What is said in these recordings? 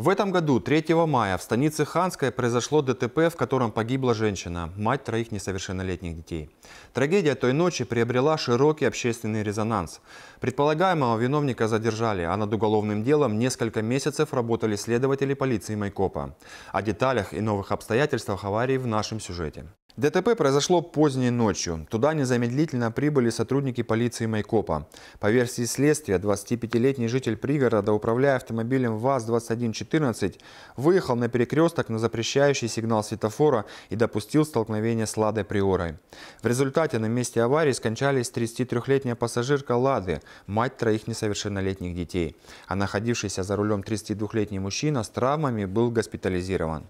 В этом году, 3 мая, в станице Ханской произошло ДТП, в котором погибла женщина, мать троих несовершеннолетних детей. Трагедия той ночи приобрела широкий общественный резонанс. Предполагаемого виновника задержали, а над уголовным делом несколько месяцев работали следователи полиции Майкопа. О деталях и новых обстоятельствах аварии в нашем сюжете. ДТП произошло поздней ночью. Туда незамедлительно прибыли сотрудники полиции Майкопа. По версии следствия, 25-летний житель пригорода, управляя автомобилем ВАЗ-2114, выехал на перекресток на запрещающий сигнал светофора и допустил столкновение с «Ладой Приорой». В результате на месте аварии скончались 33-летняя пассажирка «Лады», мать троих несовершеннолетних детей. А находившийся за рулем 32-летний мужчина с травмами был госпитализирован.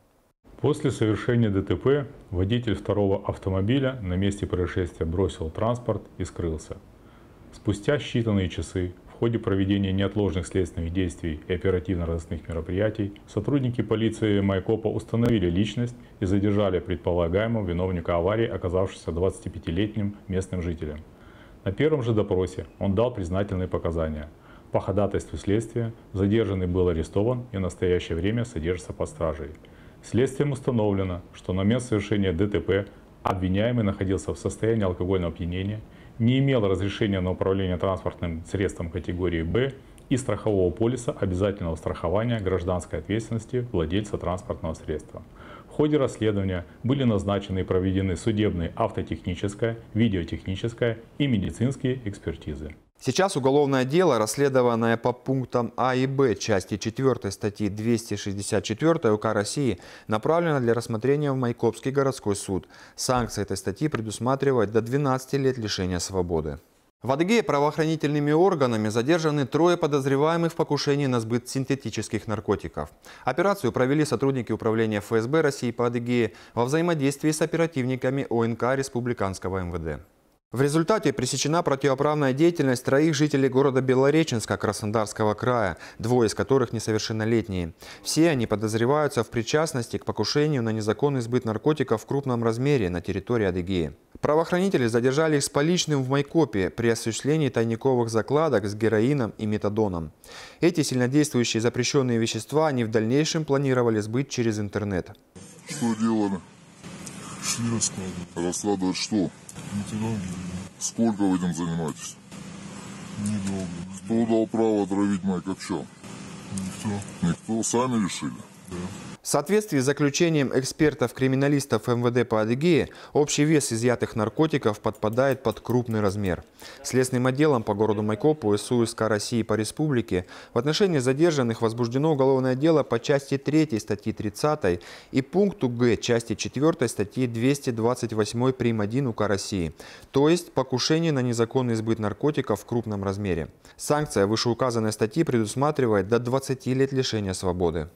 После совершения ДТП водитель второго автомобиля на месте происшествия бросил транспорт и скрылся. Спустя считанные часы в ходе проведения неотложных следственных действий и оперативно-розыскных мероприятий сотрудники полиции Майкопа установили личность и задержали предполагаемого виновника аварии, оказавшегося 25-летним местным жителем. На первом же допросе он дал признательные показания. По ходатайству следствия задержанный был арестован и в настоящее время содержится под стражей. Следствием установлено, что на момент совершения ДТП обвиняемый находился в состоянии алкогольного опьянения, не имел разрешения на управление транспортным средством категории «Б» и страхового полиса обязательного страхования гражданской ответственности владельца транспортного средства. В ходе расследования были назначены и проведены судебные автотехническая, видеотехническая и медицинские экспертизы. Сейчас уголовное дело, расследованное по пунктам А и Б части 4 статьи 264 УК России, направлено для рассмотрения в Майкопский городской суд. Санкция этой статьи предусматривает до 12 лет лишения свободы. В Адыгее правоохранительными органами задержаны трое подозреваемых в покушении на сбыт синтетических наркотиков. Операцию провели сотрудники Управления ФСБ России по Адыгее во взаимодействии с оперативниками ОНК Республиканского МВД. В результате пресечена противоправная деятельность троих жителей города Белореченска Краснодарского края, двое из которых несовершеннолетние. Все они подозреваются в причастности к покушению на незаконный сбыт наркотиков в крупном размере на территории Адыгеи. Правоохранители задержали их с поличным в Майкопе при осуществлении тайниковых закладок с героином и метадоном. Эти сильнодействующие запрещенные вещества они в дальнейшем планировали сбыть через интернет. Что делано? Шли Раскладывать Раскладывать что? Методологию. Сколько вы этим занимаетесь? Недолго. Кто дал право отравить мои копча? Никто. Никто? Сами решили? Да. В соответствии с заключением экспертов-криминалистов МВД по Адыгее, общий вес изъятых наркотиков подпадает под крупный размер. Следственным отделом по городу Майкопу и СУСК России по республике в отношении задержанных возбуждено уголовное дело по части 3 статьи 30 и пункту Г части 4 статьи 228 прим. 1 УК России, то есть покушение на незаконный сбыт наркотиков в крупном размере. Санкция вышеуказанной статьи предусматривает до 20 лет лишения свободы.